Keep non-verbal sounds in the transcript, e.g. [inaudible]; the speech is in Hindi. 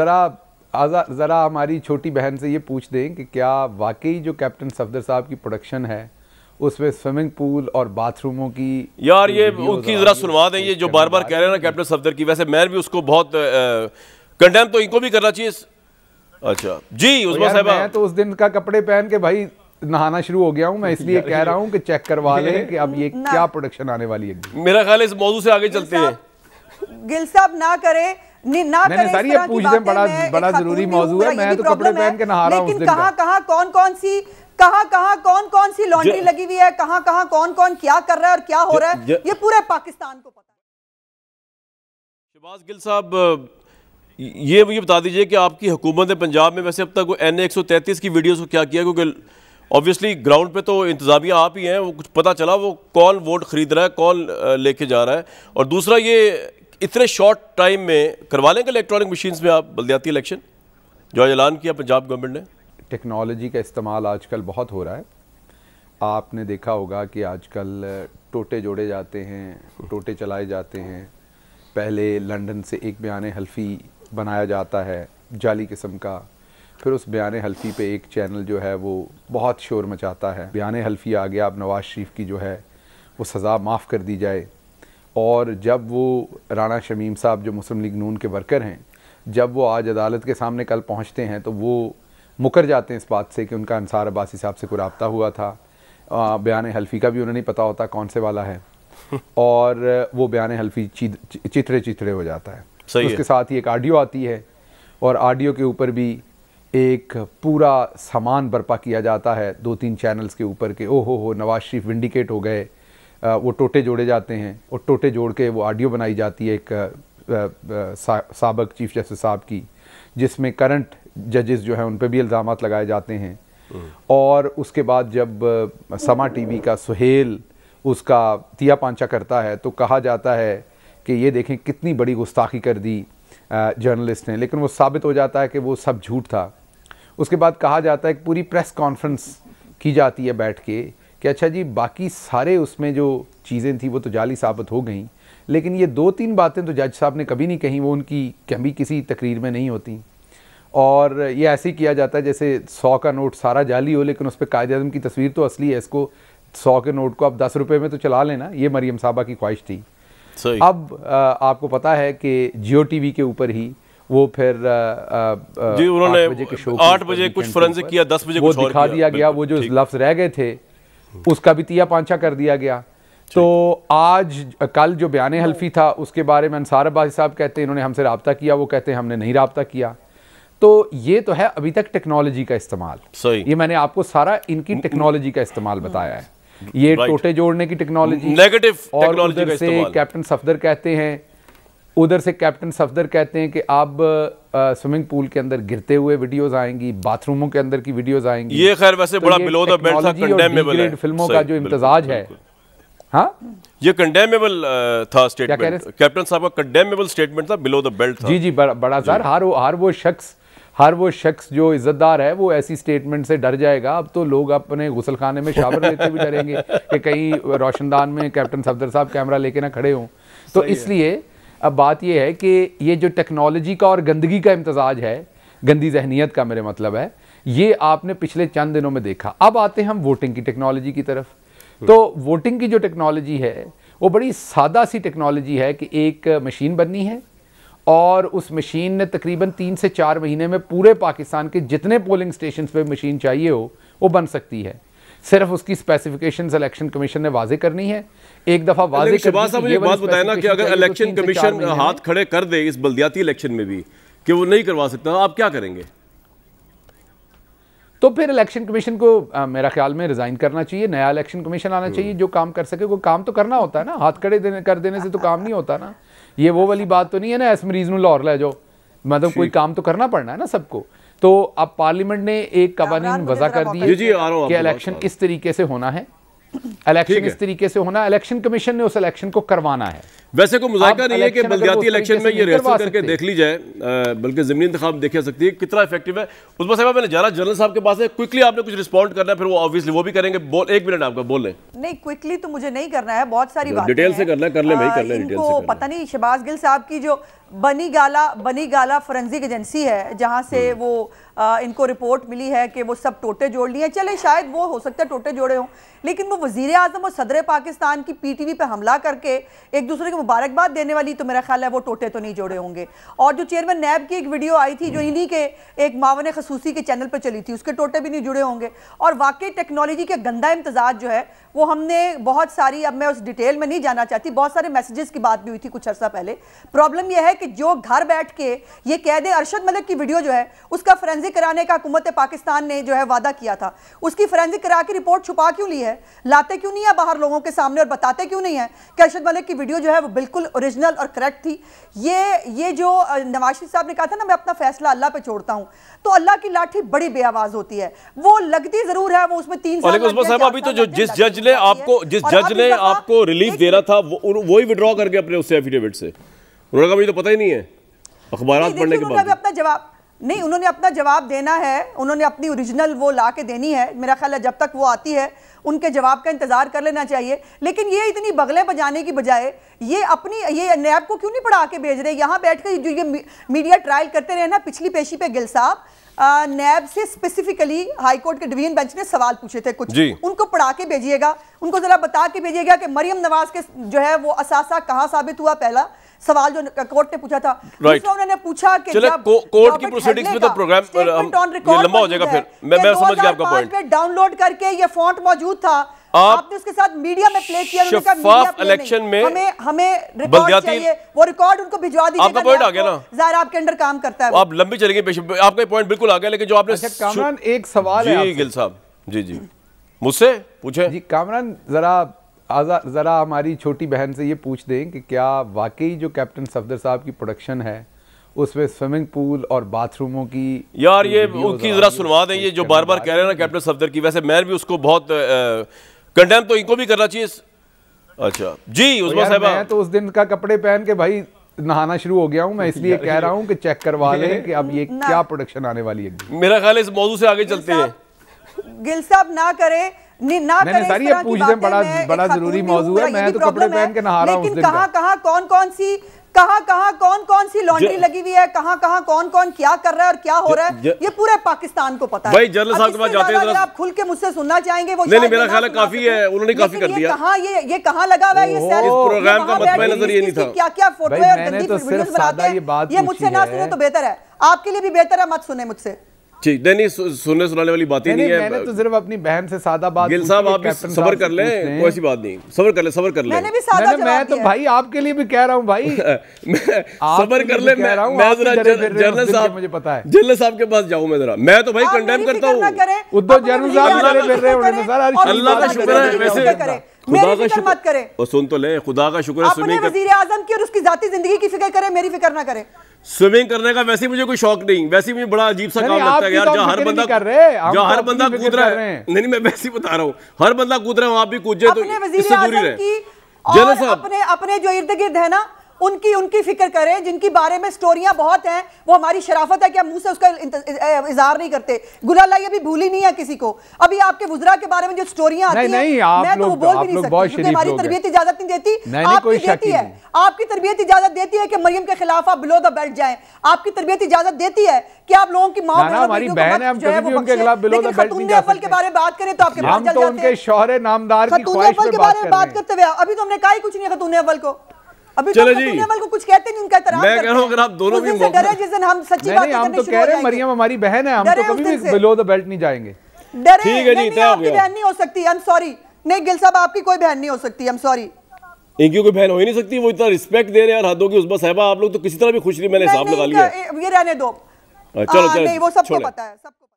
જરા આઝાદ જરા અમારી છોટી બહેન સે યે પૂછ દે કે ક્યા વાકઈ જો કેપ્ટન સફદર સાહબ કી પ્રોડક્શન હે ઉસમે સ્વિમિંગ પૂલ ઓર બાથરૂમો કી યાર યે ઉનકી જરા સુલવા દે યે જો બાર બાર કહે રહા હે કેપ્ટન સફદર કી વસે મેર ભી ઉસકો બહોત કન્ડેમ તો ઇકો ભી કરના ચીયે અચ્છા જી ઉસબા સાહેબા તો ઉસ દિન કા કપડે પહેન કે ભાઈ નહાના શુરુ હો ગયા હું મે ઇસલિયે કહે રહા હું કે ચેક કરવા લે કે અબ યે ક્યા પ્રોડક્શન આને વાલી હે મેરા ખ્યાલ હે ઇસ મોધુ સે આગે ચલતે હે ગિલ સાબ ના કરે बड़ा जरूरी मौजूद है मैं तो कपड़े पहन के नहा रहा लेकिन कौन कौन सी कौन कौन सी लॉन्ड्री लगी हुई है कौन कौन क्या कर रहा है और क्या हो रहा है ये पूरे पाकिस्तान को पता गिल साहब ये बता दीजिए कि आपकी हुकूमत पंजाब में वैसे अब तक एन ए एक सौ तैंतीस की वीडियो को क्या किया क्योंकि ऑब्वियसली ग्राउंड पे तो इंतजामिया आप ही हैं वो कुछ पता चला वो कौन वोट खरीद रहा है कौन लेके जा रहा है और दूसरा ये इतने शॉर्ट टाइम में करवा लेंगे इलेक्ट्रॉनिक मशीन्स में आप बल्दियाती इलेक्शन जो ऐलान किया पंजाब गवर्नमेंट ने टेक्नोलॉजी का इस्तेमाल आजकल बहुत हो रहा है आपने देखा होगा कि आजकल टोटे जोड़े जाते हैं टोटे चलाए जाते हैं पहले लंदन से एक बयान हल्फी बनाया जाता है जाली किस्म का फिर उस बयान हल्फी पे एक चैनल जो है वो बहुत शोर मचाता है बयान हल्फी आ गया अब नवाज़ शरीफ की जो है वो सज़ा माफ़ कर दी जाए और जब वो राना शमीम साहब जो मुस्लिम लीग नून के वर्कर हैं जब वो आज अदालत के सामने कल पहुँचते हैं तो वो मुकर जाते हैं इस बात से कि उनका अंसार अब्बासी साहब से कोई रबता हुआ था बयान हल्फी का भी उन्हें नहीं पता होता कौन से वाला है और वो बयान हल्फी चिथड़े चिथड़े हो जाता है सही उसके है। साथ ही एक आडियो आती है और आडियो के ऊपर भी एक पूरा सामान बर्पा किया जाता है दो तीन चैनल्स के ऊपर के ओ हो हो नवाज शरीफ विंडिकेट हो गए वो टोटे जोड़े जाते हैं और टोटे जोड़ के वो ऑडियो बनाई जाती है एक सबक चीफ जस्टिस साहब की जिसमें करंट जजेस जो हैं उन पर भी इल्ज़ाम लगाए जाते हैं हम्म। और उसके बाद जब समा टीवी का सुहेल उसका तिया पांचा करता है तो कहा जाता है कि ये देखें कितनी बड़ी गुस्ताखी कर दी जर्नलिस्ट ने लेकिन वो साबित हो जाता है कि वो सब झूठ था उसके बाद कहा जाता है कि पूरी प्रेस कॉन्फ्रेंस की जाती है बैठ के कि अच्छा जी बाकी सारे उसमें जो चीज़ें थी वो तो जाली साबित हो गई लेकिन ये दो तीन बातें तो जज साहब ने कभी नहीं कही वो उनकी कभी किसी तकरीर में नहीं होती और ये ऐसे ही किया जाता है जैसे सौ का नोट सारा जाली हो लेकिन उस पर कायद अजम की तस्वीर तो असली है इसको सौ के नोट को आप दस रुपये में तो चला लेना ये मरीम साहबा की ख्वाहिश थी अब आ, आपको पता है कि जियो टी के ऊपर ही वो फिर आठ बजे कुछ फोरेंसिक किया दस बजे वो दिखा दिया गया वो जो लफ्ज़ रह गए थे उसका भी तिया पांचा कर दिया गया तो आज कल जो बयान हल्फी था उसके बारे में अंसार अब्बास साहब कहते हैं इन्होंने हमसे रबता किया वो कहते हैं हमने नहीं रबता किया तो ये तो है अभी तक टेक्नोलॉजी का इस्तेमाल सही ये मैंने आपको सारा इनकी टेक्नोलॉजी का इस्तेमाल बताया है ये टोटे जोड़ने की टेक्नोलॉजी नेगेटिव और उधर से कैप्टन सफदर कहते हैं उधर से कैप्टन सफदर कहते हैं कि आप स्विमिंग पूल के अंदर गिरते हुए वीडियोस आएंगी बाथरूमों के अंदर की वीडियोस आएंगी ये खैर वैसे तो बड़ा बिलो द बेल्ट था कंडेमेबल फिल्मों का जो इम्तजाज है हाँ ये कंडेमेबल था स्टेटमेंट कैप्टन साहब का कंडेमेबल स्टेटमेंट था बिलो द बेल्ट जी जी बड़ा सर हर हर वो शख्स हर वो शख्स जो इज्जतदार है वो ऐसी स्टेटमेंट से डर जाएगा अब तो लोग अपने गुसलखाने में शावर लेते भी डरेंगे कि कहीं रोशनदान में कैप्टन सफदर साहब कैमरा लेके ना खड़े हों तो इसलिए अब बात यह है कि ये जो टेक्नोलॉजी का और गंदगी का इम्तजाज है गंदी जहनीत का मेरे मतलब है ये आपने पिछले चंद दिनों में देखा अब आते हैं हम वोटिंग की टेक्नोलॉजी की तरफ तो वोटिंग की जो टेक्नोलॉजी है वो बड़ी सादा सी टेक्नोलॉजी है कि एक मशीन बननी है और उस मशीन ने तकरीबन तीन से चार महीने में पूरे पाकिस्तान के जितने पोलिंग स्टेशन पर मशीन चाहिए हो वो बन सकती है सिर्फ उसकी स्पेसिफिकेशन इलेक्शन कमीशन ने वाजे करनी है एक दफा वाजे बात बताया ना कि अगर इलेक्शन तो कमीशन हाथ खड़े कर दे इस बल्दियाती इलेक्शन में भी कि वो नहीं करवा सकता आप क्या करेंगे तो फिर इलेक्शन कमीशन को आ, मेरा ख्याल में रिजाइन करना चाहिए नया इलेक्शन कमीशन आना हम्म। चाहिए जो काम कर सके वो काम तो करना होता है ना हाथ खड़े देने कर देने से तो काम नहीं होता ना ये वो वाली बात तो नहीं है ना ऐसे मरीज में लाहौर लै जाओ मतलब कोई काम तो करना पड़ना है ना सबको तो अब पार्लियामेंट ने एक कवानी वजह कर दी है कि इलेक्शन इस तरीके से होना है इलेक्शन इस तरीके से होना इलेक्शन कमीशन ने उस इलेक्शन को करवाना है वैसे कोई मुजाहरा नहीं है कि बलदियाती इलेक्शन में ये रिहर्सल करके देख ली जाए बल्कि जमीन इंतजाम देखी सकती है कितना इफेक्टिव है उस पर साहब मैंने जाना जनरल साहब के पास है क्विकली आपने कुछ रिस्पॉन्ड करना है फिर वो ऑब्वियसली वो भी करेंगे बोल एक मिनट आपका बोल लें नहीं क्विकली तो मुझे नहीं करना है बहुत सारी बात डिटेल से करना कर ले कर लें पता नहीं शबाज गिल साहब की जो बनी गाला बनी गाला फोरेंसिक एजेंसी है जहाँ से हम्म। वो आ, इनको रिपोर्ट मिली है कि वो सब टोटे जोड़ लिए चले शायद वो हो सकता है टोटे जोड़े हों लेकिन वो वजीर आजम और सदर पाकिस्तान की पीटीवी पे हमला करके एक दूसरे के मुबारकबाद देने वाली तो मेरा ख्याल है वो टोटे तो नहीं जोड़े होंगे और जो चेयरमैन नैब की एक वीडियो आई थी जो हम्म। इन्हीं के एक मावन खसूसी के चैनल पर चली थी उसके टोटे भी नहीं जुड़े होंगे और वाकई टेक्नोलॉजी का गंदा इम्तजाज जो है वो हमने बहुत सारी अब मैं उस डिटेल में नहीं जाना चाहती बहुत सारे मैसेजेस की बात भी हुई थी कुछ अर्सा पहले प्रॉब्लम यह है कि जो घर बैठ के ये कह दे अरशद मलिक की वीडियो जो है उसका फ्रेंजिक कराने का हुकूमत पाकिस्तान ने जो है वादा किया था उसकी फ्रेंजिक करा के रिपोर्ट छुपा क्यों ली है लाते क्यों नहीं है बाहर लोगों के सामने और बताते क्यों नहीं है कि अरशद मलिक की वीडियो जो है वो बिल्कुल ओरिजिनल और करेक्ट थी ये ये जो नवाज साहब ने कहा था ना मैं अपना फैसला अल्लाह पे छोड़ता हूँ तो अल्लाह की लाठी बड़ी बेआवाज होती है वो लगती जरूर है वो उसमें तीन साल अभी तो जो जिस जज ने आपको जिस जज ने आपको रिलीफ दे रहा था वही विड्रॉ करके अपने उससे एफिडेविट से उन्होंने कहा तो पता ही नहीं है अखबार पढ़ने के बाद अपना जवाब नहीं उन्होंने अपना जवाब देना है उन्होंने अपनी ओरिजिनल वो ला के देनी है मेरा ख्याल है जब तक वो आती है उनके जवाब का इंतज़ार कर लेना चाहिए लेकिन ये इतनी बगले बजाने की बजाय ये अपनी ये नैब को क्यों नहीं पढ़ा के भेज रहे यहाँ बैठ कर जो ये मीडिया ट्रायल करते रहे ना पिछली पेशी पे गिल साहब नैब से स्पेसिफिकली हाईकोर्ट के डिवीजन बेंच ने सवाल पूछे थे कुछ उनको पढ़ा के भेजिएगा उनको ज़रा बता के भेजिएगा कि मरियम नवाज के जो है वो असासा कहाँ साबित हुआ पहला सवाल जो कोर्ट ने पूछा था right. उन्होंने पूछा कि जब कोर्ट की प्रोसीडिंग्स में तो प्रोग्राम ये लंबा हो जाएगा फिर मैं मैं समझ गया आपका पॉइंट डाउनलोड करके ये फॉन्ट मौजूद था आप आपने उसके साथ मीडिया में प्ले किया इलेक्शन में हमें हमें रिकॉर्ड चाहिए वो रिकॉर्ड उनको भिजवा दीजिए आपका पॉइंट आ गया ना जाहिर आपके अंडर काम करता है आप लंबी चलेंगे आपका पॉइंट बिल्कुल आ गया लेकिन जो आपने अच्छा, एक सवाल जी, गिल साहब जी जी मुझसे पूछे जी कामरान जरा आज़ा ज़रा हमारी छोटी बहन से ये पूछ दें कि क्या वाकई जो कैप्टन सफदर साहब की प्रोडक्शन है उसमें स्विमिंग पूल और बाथरूमों की यार ये उनकी ज़रा सुनवा दें ये जो बार बार कह रहे हैं ना कैप्टन सफदर की वैसे मैं भी उसको बहुत कंडेम तो इनको भी करना चाहिए अच्छा जी तो उसमें साहब मैं तो उस दिन का कपड़े पहन के भाई नहाना शुरू हो गया हूँ मैं इसलिए कह रहा हूँ कि चेक करवा लें कि अब ये [laughs] क्या प्रोडक्शन आने वाली है मेरा ख्याल इस मौजू से आगे चलते हैं गिल साहब ना करें ना ये बड़ा बड़ा जरूरी मौजूद है तो कौन कौन सी कौन कौन सी लॉन्ड्री लगी हुई है कौन कौन क्या कर रहा है और क्या हो रहा है ये पूरे पाकिस्तान को पता है मुझसे सुनना चाहेंगे उन्होंने ये लगा हुआ है तो मुझसे ना सुने तो बेहतर है आपके लिए भी बेहतर है मत सुने मुझसे ठीक नहीं नहीं सुनने सुनाने वाली बात ही नहीं, नहीं है मैंने तो सिर्फ अपनी बहन से सादा बात गिल साहब आप सबर कर लें कोई ऐसी बात नहीं सबर कर लें सबर कर लें मैंने भी सादा मैंने, मैं तो भाई आपके लिए भी कह रहा हूं भाई [laughs] सबर कर ले मैं मैं जरा जनरल साहब मुझे पता है जनरल साहब के पास जाऊं मैं जरा मैं तो भाई कंडेम करता हूं उद्धव जनरल साहब अल्लाह का शुक्र है वैसे खुदा का शुक्र मत करें और सुन तो ले खुदा का शुक्र वजीर आजम की और उसकी जाती जिंदगी की फिक्र करें मेरी फिक्र ना करें स्विमिंग करने का वैसे मुझे कोई शौक नहीं वैसे मुझे बड़ा अजीब सा काम लगता है यार तो जहाँ हर बंदा कर रहे जहाँ तो हर बंदा कूद रहा है नहीं मैं वैसे बता रहा हूँ हर बंदा कूद रहा है आप भी कूदे तो अपने अपने जो इर्द गिर्द है ना उनकी उनकी फिक्र करें जिनकी बारे में स्टोरियां बहुत हैं वो हमारी शराफत है कि हम मुंह से उसका इजहार नहीं करते गुलाला ये भी भूली नहीं है किसी को अभी आपके वजरा के बारे में जो स्टोरियां आती हैं मैं तो वो बोल भी नहीं सकती हमारी तरबियत इजाजत नहीं देती आपकी देती है आपकी तरबियत इजाजत देती है कि मरियम के खिलाफ आप बिलो द बेल्ट जाए आपकी तरबियत इजाजत देती है कि आप लोगों की माँ के बारे में बात करें तो आपके पास तो खतून अव्वल के बारे में बात करते हुए अभी तो हमने कहा कुछ नहीं खतून अव्वल को तो आप तो हमारी बहन है हम तो कभी भी बिलो द बेल्ट नहीं जाएंगे ठीक है जी बहन नहीं हो सकती आई एम सॉरी नहीं गिल साहब आपकी कोई बहन नहीं हो सकती आई एम सॉरी इनकी कोई बहन हो ही नहीं सकती वो इतना रिस्पेक्ट दे रहे हैं हदों की उस बस साहबा आप लोग तो किसी तरह भी खुश नहीं मैंने हिसाब लगा लिया ये रहने दो हाँ, चलो हाँ, चलो नहीं वो सबको पता है सबको